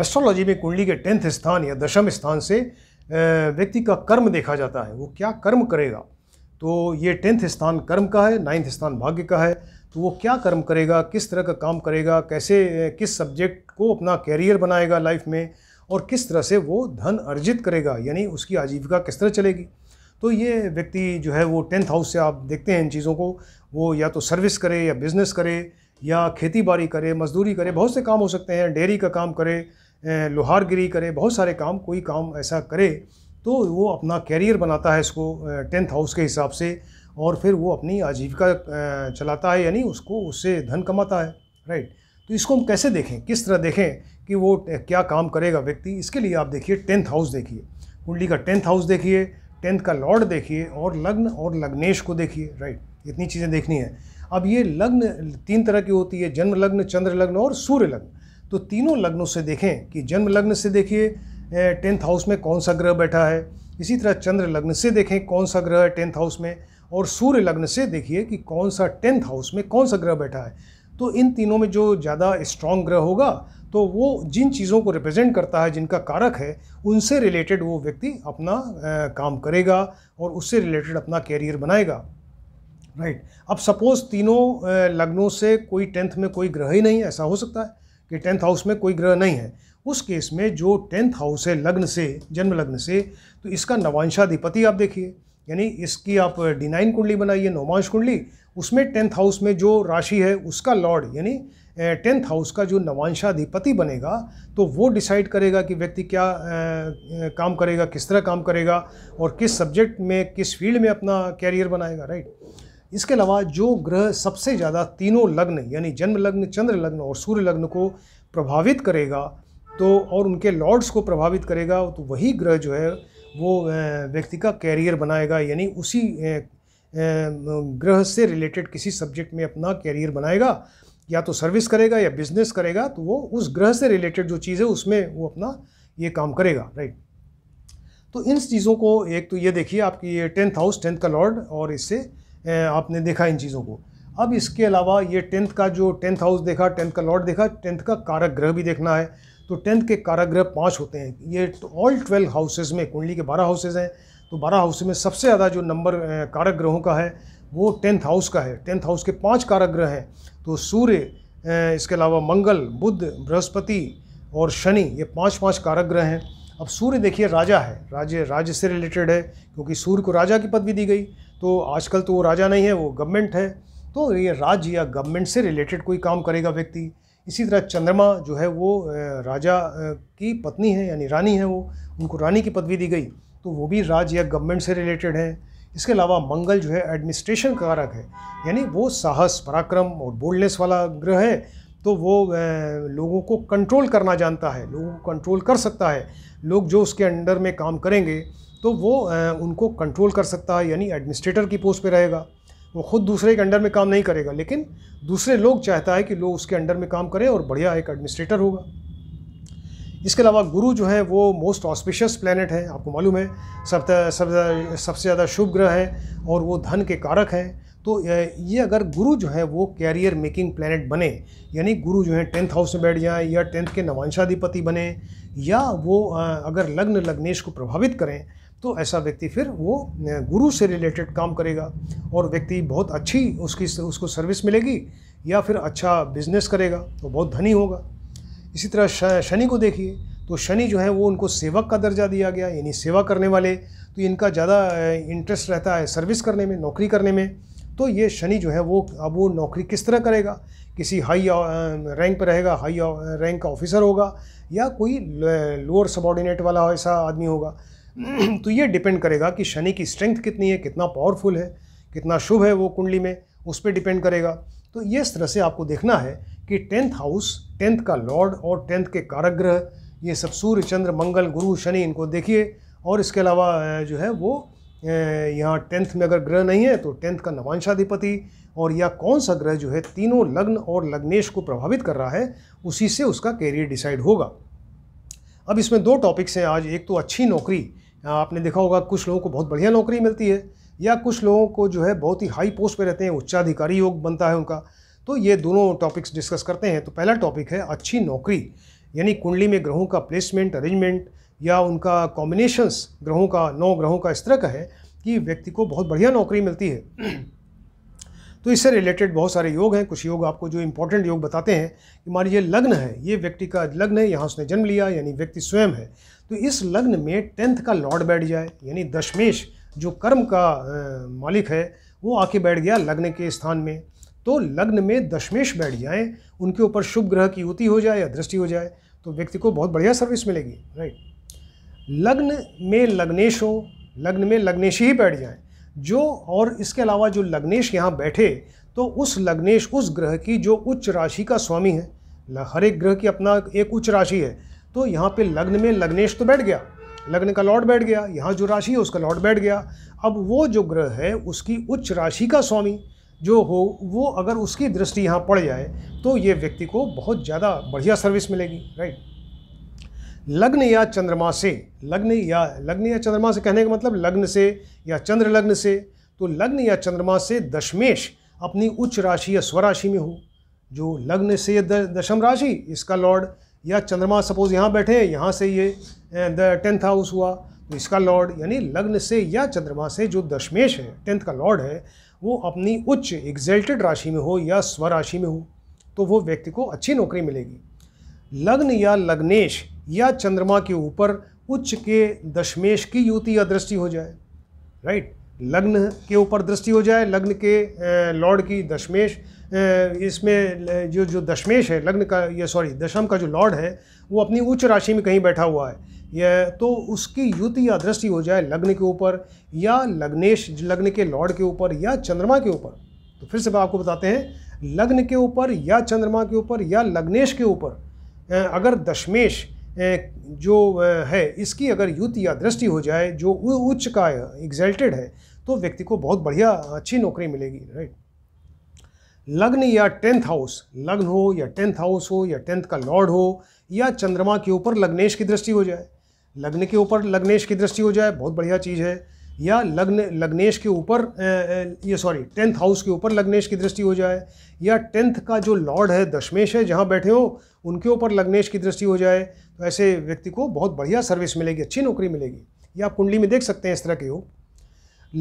Astrology में कुंडली के टेंथ स्थान या दशम स्थान से व्यक्ति का कर्म देखा जाता है वो क्या कर्म करेगा तो ये टेंथ स्थान कर्म का है नाइन्थ स्थान भाग्य का है तो वो क्या कर्म करेगा किस तरह का काम करेगा कैसे किस सब्जेक्ट को अपना कैरियर बनाएगा लाइफ में और किस तरह से वो धन अर्जित करेगा यानी उसकी आजीविका किस तरह चलेगी तो ये व्यक्ति जो है वो टेंथ हाउस से आप देखते हैं इन चीज़ों को वो या तो सर्विस करे या बिज़नेस करे या खेती बाड़ी करे मजदूरी करे बहुत से काम हो सकते हैं डेयरी का काम करे लोहार गिरी करे बहुत सारे काम कोई काम ऐसा करे तो वो अपना कैरियर बनाता है इसको टेंथ हाउस के हिसाब से और फिर वो अपनी आजीविका चलाता है यानी उसको उससे धन कमाता है राइट तो इसको हम कैसे देखें किस तरह देखें कि वो क्या काम करेगा व्यक्ति इसके लिए आप देखिए टेंथ हाउस देखिए कुंडली का टेंथ हाउस देखिए टेंथ का लॉर्ड देखिए और लग्न और लग्नेश को देखिए राइट इतनी चीज़ें देखनी है अब ये लग्न तीन तरह की होती है जन्म लग्न चंद्र लग्न और सूर्य लग्न तो तीनों लग्नों से देखें कि जन्म लग्न से देखिए टेंथ हाउस में कौन सा ग्रह बैठा है इसी तरह चंद्र लग्न से देखें कौन सा ग्रह है टेंथ हाउस में और सूर्य लग्न से देखिए कि कौन सा टेंथ हाउस में कौन सा ग्रह बैठा है तो इन तीनों में जो ज़्यादा स्ट्रांग ग्रह होगा तो वो जिन चीज़ों को रिप्रेजेंट करता है जिनका कारक है उनसे रिलेटेड वो व्यक्ति अपना आ, काम करेगा और उससे रिलेटेड अपना कैरियर बनाएगा राइट right. अब सपोज़ तीनों लग्नों से कोई टेंथ में कोई ग्रह ही नहीं ऐसा हो सकता है कि टेंथ हाउस में कोई ग्रह नहीं है उस केस में जो टेंथ हाउस है लग्न से जन्म लग्न से तो इसका नवांशाधिपति आप देखिए यानी इसकी आप डिनाइन कुंडली बनाइए नौमांश कुंडली उसमें टेंथ हाउस में जो राशि है उसका लॉर्ड यानी टेंथ हाउस का जो नवांशाधिपति बनेगा तो वो डिसाइड करेगा कि व्यक्ति क्या काम करेगा किस तरह काम करेगा और किस सब्जेक्ट में किस फील्ड में अपना कैरियर बनाएगा राइट इसके अलावा जो ग्रह सबसे ज़्यादा तीनों लग्न यानी जन्म लग्न चंद्र लग्न और सूर्य लग्न को प्रभावित करेगा तो और उनके लॉर्ड्स को प्रभावित करेगा तो वही ग्रह जो है वो व्यक्ति का कैरियर बनाएगा यानी उसी ग्रह से रिलेटेड किसी सब्जेक्ट में अपना कैरियर बनाएगा या तो सर्विस करेगा या बिजनेस करेगा तो वो उस ग्रह से रिलेटेड जो चीज़ है उसमें वो अपना ये काम करेगा राइट तो इन चीज़ों को एक तो ये देखिए आपकी ये टेंथ हाउस टेंथ का लॉर्ड और इससे आपने देखा इन चीज़ों को अब इसके अलावा ये टेंथ का जो टेंथ हाउस देखा टेंथ का लॉर्ड देखा टेंथ का कारक ग्रह भी देखना है तो टेंथ के कारक ग्रह पाँच होते हैं ये ऑल ट्वेल्व हाउसेज़ में कुंडली के बारह हाउसेज़ हैं तो बारह हाउस में सबसे ज़्यादा जो नंबर कारक ग्रहों का है वो टेंथ हाउस का है टेंथ हाउस के पाँच कारक ग्रह हैं तो सूर्य इसके अलावा मंगल बुध बृहस्पति और शनि ये पाँच पाँच कारक ग्रह हैं अब सूर्य देखिए राजा है राज्य राज्य से रिलेटेड है क्योंकि सूर्य को राजा की पदवी दी गई तो आजकल तो वो राजा नहीं है वो गवर्नमेंट है तो ये राज्य या गवर्नमेंट से रिलेटेड कोई काम करेगा व्यक्ति इसी तरह चंद्रमा जो है वो राजा की पत्नी है यानी रानी है वो उनको रानी की पदवी दी गई तो वो भी राज्य या गवर्नमेंट से रिलेटेड है इसके अलावा मंगल जो है एडमिनिस्ट्रेशन कारक है यानी वो साहस पराक्रम और बोल्डनेस वाला ग्रह है तो वो लोगों को कंट्रोल करना जानता है लोगों को कंट्रोल कर सकता है लोग जो उसके अंडर में काम करेंगे तो वो उनको कंट्रोल कर सकता है यानी एडमिनिस्ट्रेटर की पोस्ट पे रहेगा वो खुद दूसरे के अंडर में काम नहीं करेगा लेकिन दूसरे लोग चाहता है कि लोग उसके अंडर में काम करें और बढ़िया एक एडमिनिस्ट्रेटर होगा इसके अलावा गुरु जो है वो मोस्ट ऑस्पिशियस प्लानट है आपको मालूम है सब सब सबसे ज़्यादा शुभ ग्रह है और वो धन के कारक हैं तो ये अगर गुरु जो है वो कैरियर मेकिंग प्लानट बने यानी गुरु जो है टेंथ हाउस में बैठ जाए या टेंथ के नवांशाधिपति बने या वो अगर लग्न लग्नेश को प्रभावित करें तो ऐसा व्यक्ति फिर वो गुरु से रिलेटेड काम करेगा और व्यक्ति बहुत अच्छी उसकी उसको सर्विस मिलेगी या फिर अच्छा बिजनेस करेगा तो बहुत धनी होगा इसी तरह शनि को देखिए तो शनि जो है वो उनको सेवक का दर्जा दिया गया यानी सेवा करने वाले तो इनका ज़्यादा इंटरेस्ट रहता है सर्विस करने में नौकरी करने में तो ये शनि जो है वो अब वो नौकरी किस तरह करेगा किसी हाई रैंक पर रहेगा हाई रैंक का ऑफिसर होगा या कोई लोअर सबॉर्डिनेट वाला ऐसा आदमी होगा तो ये डिपेंड करेगा कि शनि की स्ट्रेंथ कितनी है कितना पावरफुल है कितना शुभ है वो कुंडली में उस पर डिपेंड करेगा तो ये इस तरह से आपको देखना है कि टेंथ हाउस टेंथ का लॉर्ड और टेंथ के कारक ग्रह ये सब सूर्य चंद्र मंगल गुरु शनि इनको देखिए और इसके अलावा जो है वो यहाँ टेंथ में अगर ग्रह नहीं है तो टेंथ का नवांशाधिपति और या कौन सा ग्रह जो है तीनों लग्न और लग्नेश को प्रभावित कर रहा है उसी से उसका कैरियर डिसाइड होगा अब इसमें दो टॉपिक्स हैं आज एक तो अच्छी नौकरी हाँ, आपने देखा होगा कुछ लोगों को बहुत बढ़िया नौकरी मिलती है या कुछ लोगों को जो है बहुत ही हाई पोस्ट पे रहते हैं उच्चाधिकारी योग बनता है उनका तो ये दोनों टॉपिक्स डिस्कस करते हैं तो पहला टॉपिक है अच्छी नौकरी यानी कुंडली में ग्रहों का प्लेसमेंट अरेंजमेंट या उनका कॉम्बिनेशंस ग्रहों का नौ ग्रहों का इस तरह का है कि व्यक्ति को बहुत बढ़िया नौकरी मिलती है तो इससे रिलेटेड बहुत सारे योग हैं कुछ योग आपको जो इम्पोर्टेंट योग बताते हैं कि मान लीजिए लग्न है ये व्यक्ति का लग्न है यहाँ उसने जन्म लिया यानी व्यक्ति स्वयं है तो इस लग्न में टेंथ का लॉर्ड बैठ जाए यानी दशमेश जो कर्म का मालिक है वो आके बैठ गया लग्न के स्थान में तो लग्न में दशमेश बैठ जाए उनके ऊपर शुभ ग्रह की युति हो जाए या दृष्टि हो जाए तो व्यक्ति को बहुत बढ़िया सर्विस मिलेगी राइट लग्न में लग्नेश हो लग्न में लग्नेश ही बैठ जाए जो और इसके अलावा जो लग्नेश यहाँ बैठे तो उस लग्नेश उस ग्रह की जो उच्च राशि का स्वामी है हर एक ग्रह की अपना एक उच्च राशि है तो यहाँ पे लग्न में लग्नेश तो बैठ गया लग्न का लॉर्ड बैठ गया यहाँ जो राशि है उसका लॉर्ड बैठ गया अब वो जो ग्रह है उसकी उच्च राशि का स्वामी जो हो वो अगर उसकी दृष्टि यहाँ पड़ जाए तो ये व्यक्ति को बहुत ज़्यादा बढ़िया सर्विस मिलेगी राइट लग्न या चंद्रमा से लग्न या लग्न या चंद्रमा से कहने का मतलब लग्न से या चंद्र लग्न से तो लग्न या चंद्रमा से दशमेश अपनी उच्च राशि या स्वराशि में हो जो लग्न से दशम राशि इसका लॉर्ड या चंद्रमा सपोज यहाँ बैठे यहाँ से ये द टेंथ हाउस हुआ तो इसका लॉर्ड यानी लग्न से या चंद्रमा से जो दशमेश है टेंथ का लॉर्ड है वो अपनी उच्च एग्जेल्टेड राशि में हो या स्वराशि में हो तो वो व्यक्ति को अच्छी नौकरी मिलेगी लग्न या लग्नेश या चंद्रमा के ऊपर उच्च के दशमेश की युति या दृष्टि हो जाए राइट लग्न के ऊपर दृष्टि हो जाए लग्न के लॉर्ड eh, की दशमेश इसमें जो जो दशमेश है लग्न का या सॉरी दशम का जो लॉर्ड है वो अपनी उच्च राशि में कहीं बैठा हुआ है या तो उसकी युति या दृष्टि हो जाए लग्न के ऊपर या लग्नेश लग्न के लॉर्ड के ऊपर या चंद्रमा के ऊपर तो फिर से मैं आपको बताते हैं लग्न के ऊपर या चंद्रमा के ऊपर या लग्नेश के ऊपर अगर दशमेश जो है इसकी अगर युति या दृष्टि हो जाए जो उच्च का एग्जल्टेड है तो व्यक्ति को बहुत बढ़िया अच्छी नौकरी मिलेगी राइट लग्न या टेंथ हाउस लग्न हो या टेंथ हाउस हो या टेंथ का लॉर्ड हो या चंद्रमा के ऊपर लग्नेश की दृष्टि हो जाए लग्न के ऊपर लग्नेश की दृष्टि हो जाए बहुत बढ़िया चीज़ है या लग्न लग्नेश के ऊपर ये सॉरी टेंथ हाउस के ऊपर लग्नेश की दृष्टि हो जाए या टेंथ का जो लॉर्ड है दशमेश है जहाँ बैठे हो उनके ऊपर लग्नेश की दृष्टि हो जाए तो ऐसे व्यक्ति को बहुत बढ़िया सर्विस मिलेगी अच्छी नौकरी मिलेगी या आप कुंडली में देख सकते हैं इस तरह के हो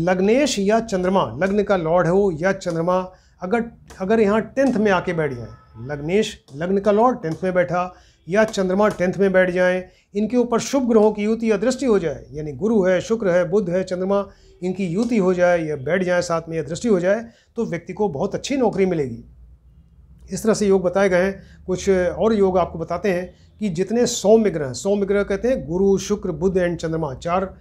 लग्नेश या चंद्रमा लग्न का लॉर्ड हो या चंद्रमा अगर अगर यहाँ टेंथ में आके बैठ जाए लग्नेश लग्न का लॉर्ड टेंथ में बैठा या चंद्रमा टेंथ में बैठ जाए इनके ऊपर शुभ ग्रहों की युति या दृष्टि हो जाए यानी गुरु है शुक्र है बुद्ध है चंद्रमा इनकी युति हो जाए या बैठ जाए साथ में या दृष्टि हो जाए तो व्यक्ति को बहुत अच्छी नौकरी मिलेगी इस तरह से योग बताए गए हैं कुछ और योग आपको बताते हैं कि जितने सौम्य ग्रह सौम्य ग्रह कहते हैं गुरु शुक्र बुद्ध एंड चंद्रमा चार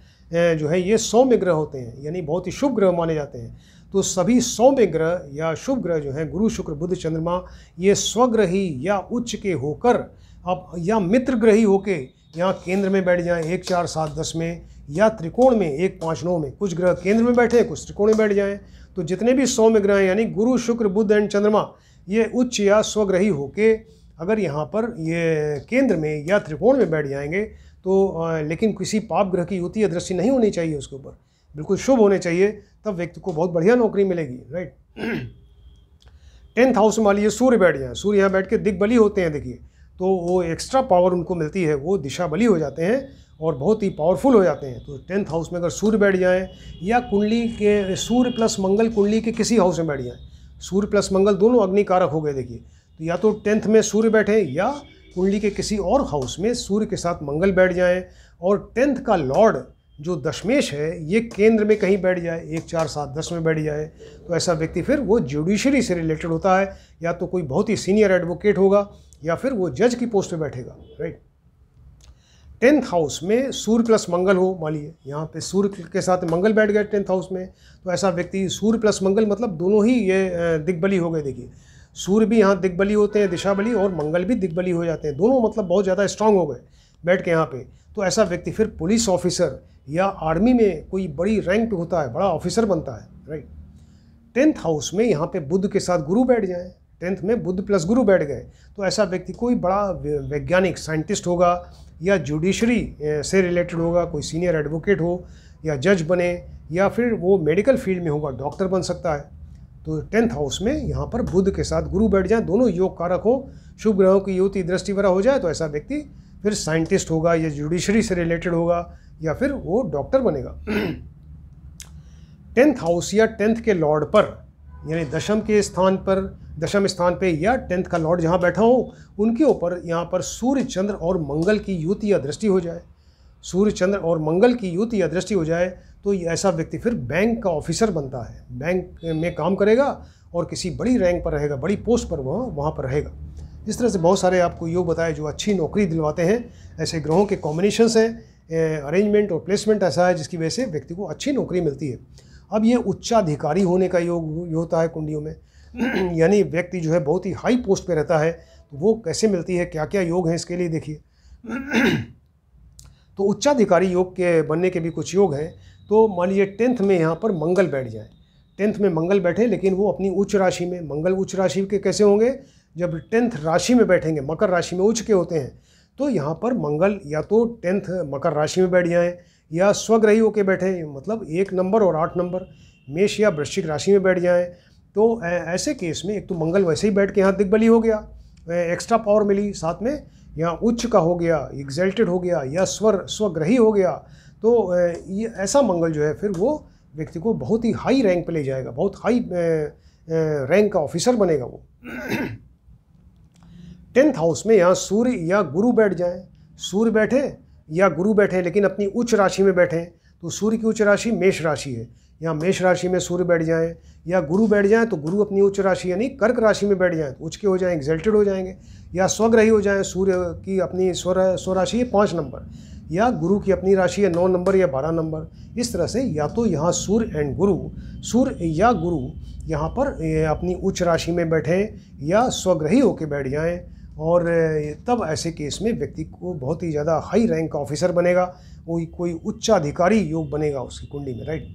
जो है ये सौम्य ग्रह होते हैं यानी बहुत ही शुभ ग्रह माने जाते हैं तो सभी सौम्य ग्रह या शुभ ग्रह जो हैं गुरु शुक्र बुद्ध चंद्रमा ये स्वग्रही या उच्च के होकर अब या मित्र ग्रही होके यहाँ केंद्र में बैठ जाएं एक चार सात दस में या त्रिकोण में एक पाँच नौ में कुछ ग्रह केंद्र में बैठे कुछ त्रिकोण में बैठ जाएं तो जितने भी सौम्य ग्रह हैं यानी गुरु शुक्र बुद्ध एंड चंद्रमा ये उच्च या स्वग्रही होके अगर यहाँ पर ये केंद्र में या त्रिकोण में बैठ जाएंगे तो लेकिन किसी पाप ग्रह की युति या दृष्टि नहीं होनी चाहिए उसके ऊपर बिल्कुल शुभ होने चाहिए तब व्यक्ति को बहुत बढ़िया नौकरी मिलेगी राइट टेंथ हाउस में मान लीजिए सूर्य बैठ जाए सूर्य यहाँ बैठ के दिग्बली होते हैं देखिए तो वो एक्स्ट्रा पावर उनको मिलती है वो दिशा बली हो जाते हैं और बहुत ही पावरफुल हो जाते हैं तो टेंथ हाउस में अगर सूर्य बैठ जाएँ या कुंडली के सूर्य प्लस मंगल कुंडली के किसी हाउस में बैठ जाएँ सूर्य प्लस मंगल दोनों अग्निकारक हो गए देखिए तो या तो टेंथ में सूर्य बैठे या कुंडली के किसी और हाउस में सूर्य के साथ मंगल बैठ जाएँ और टेंथ का लॉर्ड जो दशमेश है ये केंद्र में कहीं बैठ जाए एक चार सात दस में बैठ जाए तो ऐसा व्यक्ति फिर वो जुडिशरी से रिलेटेड होता है या तो कोई बहुत ही सीनियर एडवोकेट होगा या फिर वो जज की पोस्ट पे बैठेगा राइट टेंथ हाउस में सूर्य प्लस मंगल हो मान लीजिए यहाँ पे सूर्य के साथ मंगल बैठ गया टेंथ हाउस में तो ऐसा व्यक्ति सूर्य प्लस मंगल मतलब दोनों ही ये दिग्बली हो गए देखिए सूर्य भी यहाँ दिग्बली होते हैं दिशाबली और मंगल भी दिग्बली हो जाते हैं दोनों मतलब बहुत ज़्यादा स्ट्रांग हो गए बैठ के यहाँ पर तो ऐसा व्यक्ति फिर पुलिस ऑफिसर या आर्मी में कोई बड़ी रैंक पे होता है बड़ा ऑफिसर बनता है राइट टेंथ हाउस में यहाँ पे बुद्ध के साथ गुरु बैठ जाए टेंथ में बुद्ध प्लस गुरु बैठ गए तो ऐसा व्यक्ति कोई बड़ा वैज्ञानिक साइंटिस्ट होगा या जुडिशरी से रिलेटेड होगा कोई सीनियर एडवोकेट हो या जज बने या फिर वो मेडिकल फील्ड में होगा डॉक्टर बन सकता है तो टेंथ हाउस में यहाँ पर बुद्ध के साथ गुरु बैठ जाए दोनों योग कारक हो शुभ ग्रहों की युवती दृष्टि हो जाए तो ऐसा व्यक्ति फिर साइंटिस्ट होगा या जुडिशरी से रिलेटेड होगा या फिर वो डॉक्टर बनेगा टेंथ हाउस या टेंथ के लॉर्ड पर यानी दशम के स्थान पर दशम स्थान पे या टेंथ का लॉर्ड जहाँ बैठा हो उनके ऊपर यहाँ पर सूर्य चंद्र और मंगल की युति या दृष्टि हो जाए सूर्य चंद्र और मंगल की युति या दृष्टि हो जाए तो ऐसा व्यक्ति फिर बैंक का ऑफिसर बनता है बैंक में काम करेगा और किसी बड़ी रैंक पर रहेगा बड़ी पोस्ट पर वह वहाँ पर रहेगा इस तरह से बहुत सारे आपको योग बताए जो अच्छी नौकरी दिलवाते हैं ऐसे ग्रहों के कॉम्बिनेशंस हैं अरेंजमेंट और प्लेसमेंट ऐसा है जिसकी वजह से व्यक्ति को अच्छी नौकरी मिलती है अब ये उच्चाधिकारी होने का योग होता है कुंडियों में यानी व्यक्ति जो है बहुत ही हाई पोस्ट पर रहता है तो वो कैसे मिलती है क्या क्या योग हैं इसके लिए देखिए तो उच्चाधिकारी योग के बनने के भी कुछ योग हैं तो मान लीजिए टेंथ में यहाँ पर मंगल बैठ जाए टेंथ में मंगल बैठे लेकिन वो अपनी उच्च राशि में मंगल उच्च राशि के कैसे होंगे जब टेंथ राशि में बैठेंगे मकर राशि में उच्च के होते हैं तो यहाँ पर मंगल या तो टेंथ मकर राशि में बैठ जाएँ या स्वग्रही होकर बैठे मतलब एक नंबर और आठ नंबर मेष या वृश्चिक राशि में बैठ जाएँ तो ऐसे केस में एक तो मंगल वैसे ही बैठ के यहाँ दिग्बली हो गया एक्स्ट्रा पावर मिली साथ में यहाँ उच्च का हो गया एग्जेल्टेड हो गया या स्वर स्वग्रही हो गया तो ये ऐसा मंगल जो है फिर वो व्यक्ति को बहुत ही हाई रैंक पे ले जाएगा बहुत हाई रैंक का ऑफिसर बनेगा वो टेंथ हाउस में यहाँ सूर्य या गुरु बैठ जाए सूर्य बैठे या गुरु बैठे लेकिन अपनी उच्च राशि में बैठे तो सूर्य की उच्च राशि मेष राशि है या मेष राशि में सूर्य बैठ जाए या गुरु बैठ जाए तो गुरु अपनी उच्च राशि यानी कर्क राशि में बैठ जाए तो उच्च के हो जाए एग्जल्टेड हो जाएंगे या स्वग्रही हो जाए सूर्य की अपनी स्वर स्वराशि है पाँच नंबर या गुरु की अपनी राशि है नौ नंबर या बारह नंबर इस तरह से या तो यहाँ सूर्य एंड गुरु सूर्य या गुरु यहाँ पर अपनी उच्च राशि में बैठें या स्वग्रही होकर बैठ जाएँ और तब ऐसे केस में व्यक्ति को बहुत ही ज़्यादा हाई रैंक का ऑफिसर बनेगा वो कोई उच्च अधिकारी योग बनेगा उसकी कुंडली में राइट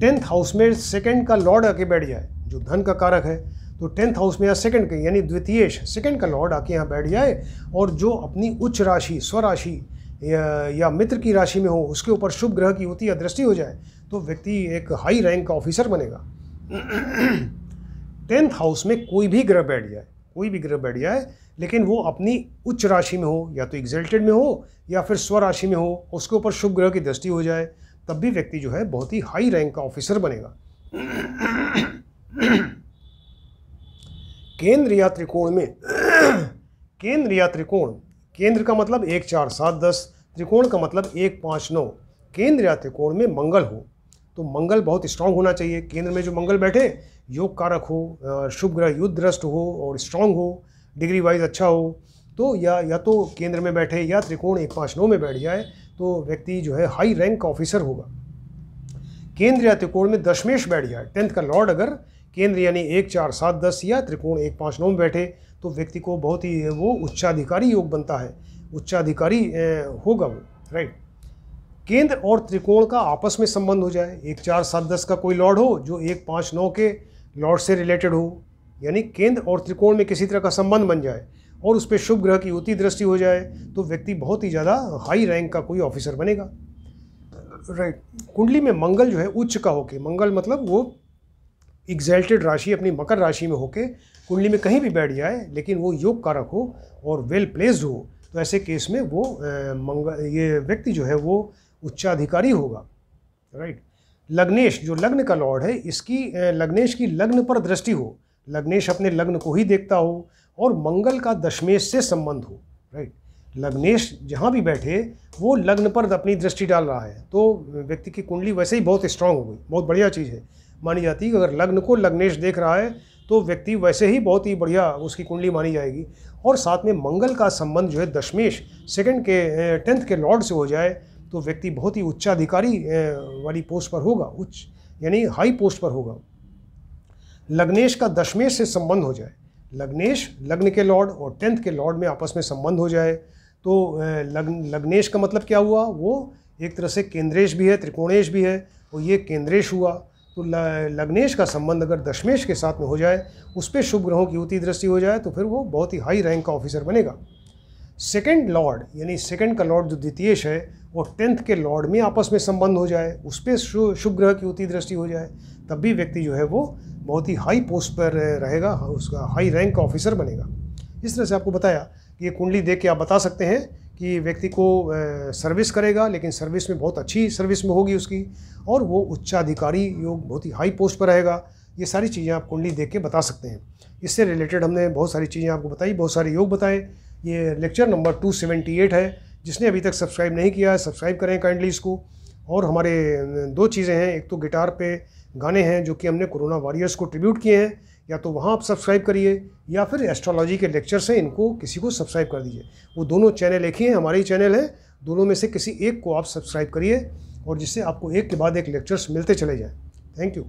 टेंथ हाउस में सेकेंड का लॉर्ड आके बैठ जाए जो धन का कारक है तो टेंथ हाउस में या सेकंड का यानी द्वितीय सेकंड का लॉर्ड आके यहाँ बैठ जाए और जो अपनी उच्च राशि स्वराशि या, या मित्र की राशि में हो उसके ऊपर शुभ ग्रह की होती या दृष्टि हो जाए तो व्यक्ति एक हाई रैंक का ऑफिसर बनेगा टेंथ हाउस में कोई भी ग्रह बैठ जाए कोई भी ग्रह बैठ जाए लेकिन वो अपनी उच्च राशि में हो या तो एग्जल्टेड में हो या फिर स्वराशि में हो उसके ऊपर शुभ ग्रह की दृष्टि हो जाए तब भी व्यक्ति जो है बहुत ही हाई रैंक का ऑफिसर बनेगा केंद्र या त्रिकोण में केंद्र या त्रिकोण केंद्र का मतलब एक चार सात दस त्रिकोण का मतलब एक पाँच नौ केंद्र या त्रिकोण में मंगल हो तो मंगल बहुत स्ट्रांग होना चाहिए केंद्र में जो मंगल बैठे योग कारक हो शुभ ग्रह युद्ध दृष्ट हो और स्ट्रांग हो डिग्री वाइज अच्छा हो तो या या तो केंद्र में बैठे या त्रिकोण एक पाँच नौ में बैठ जाए तो व्यक्ति जो है हाई रैंक ऑफिसर होगा केंद्र या त्रिकोण में दशमेश बैठ जाए टेंथ का लॉर्ड अगर केंद्र यानी एक चार सात दस या त्रिकोण एक पाँच नौ में बैठे तो व्यक्ति को बहुत ही वो उच्चाधिकारी योग बनता है उच्चाधिकारी होगा वो राइट केंद्र और त्रिकोण का आपस में संबंध हो जाए एक चार सात दस का कोई लॉर्ड हो जो एक पाँच नौ के लॉर्ड से रिलेटेड हो यानी केंद्र और त्रिकोण में किसी तरह का संबंध बन जाए और उस पर शुभ ग्रह की युति दृष्टि हो जाए तो व्यक्ति बहुत ही ज़्यादा हाई रैंक का कोई ऑफिसर बनेगा राइट कुंडली में मंगल जो है उच्च का होके मंगल मतलब वो एग्जैल्टेड राशि अपनी मकर राशि में होके कुंडली में कहीं भी बैठ जाए लेकिन वो योग कारक हो और वेल प्लेस्ड हो तो ऐसे केस में वो मंगल ये व्यक्ति जो है वो उच्चाधिकारी होगा राइट लग्नेश जो लग्न का लॉर्ड है इसकी लग्नेश की लग्न पर दृष्टि हो लग्नेश अपने लग्न को ही देखता हो और मंगल का दशमेश से संबंध हो राइट लग्नेश जहाँ भी बैठे वो लग्न पर अपनी दृष्टि डाल रहा है तो व्यक्ति की कुंडली वैसे ही बहुत स्ट्रांग हो गई बहुत बढ़िया चीज़ है मानी जाती है कि अगर लग्न को लग्नेश देख रहा है तो व्यक्ति वैसे ही बहुत ही बढ़िया उसकी कुंडली मानी जाएगी और साथ में मंगल का संबंध जो है दशमेश सेकंड के टेंथ के लॉर्ड से हो जाए तो व्यक्ति बहुत ही उच्चाधिकारी वाली पोस्ट पर होगा उच्च यानी हाई पोस्ट पर होगा लग्नेश का दशमेश से संबंध हो जाए लग्नेश लग्न के लॉर्ड और टेंथ के लॉर्ड में आपस में संबंध हो जाए तो लग्न लग्नेश का मतलब क्या हुआ वो एक तरह से केंद्रेश भी है त्रिकोणेश भी है और ये केंद्रेश हुआ तो लग्नेश का संबंध अगर दशमेश के साथ में हो जाए उस पर शुभ ग्रहों की उत्ती दृष्टि हो जाए तो फिर वो बहुत ही हाई रैंक का ऑफिसर बनेगा सेकेंड लॉर्ड यानी सेकेंड का लॉर्ड जो द्वितीय है और टेंथ के लॉर्ड में आपस में संबंध हो जाए उस पर शुभ ग्रह की होती दृष्टि हो जाए तब भी व्यक्ति जो है वो बहुत ही हाई पोस्ट पर रहेगा हाँ, उसका हाई रैंक का ऑफिसर बनेगा इस तरह से आपको बताया कि ये कुंडली देख के आप बता सकते हैं कि व्यक्ति को सर्विस करेगा लेकिन सर्विस में बहुत अच्छी सर्विस में होगी उसकी और वो उच्चाधिकारी योग बहुत ही हाई पोस्ट पर रहेगा ये सारी चीज़ें आप कुंडली देख के बता सकते हैं इससे रिलेटेड हमने बहुत सारी चीज़ें आपको बताई बहुत सारे योग बताए ये लेक्चर नंबर 278 है जिसने अभी तक सब्सक्राइब नहीं किया है सब्सक्राइब करें काइंडली इसको और हमारे दो चीज़ें हैं एक तो गिटार पे गाने हैं जो कि हमने कोरोना वॉरियर्स को ट्रिब्यूट किए हैं या तो वहाँ आप सब्सक्राइब करिए या फिर एस्ट्रोलॉजी के लेक्चर से इनको किसी को सब्सक्राइब कर दीजिए वो दोनों चैनल एक ही हैं हमारे ही चैनल हैं दोनों में से किसी एक को आप सब्सक्राइब करिए और जिससे आपको एक के बाद एक लेक्चर्स मिलते चले जाएँ थैंक यू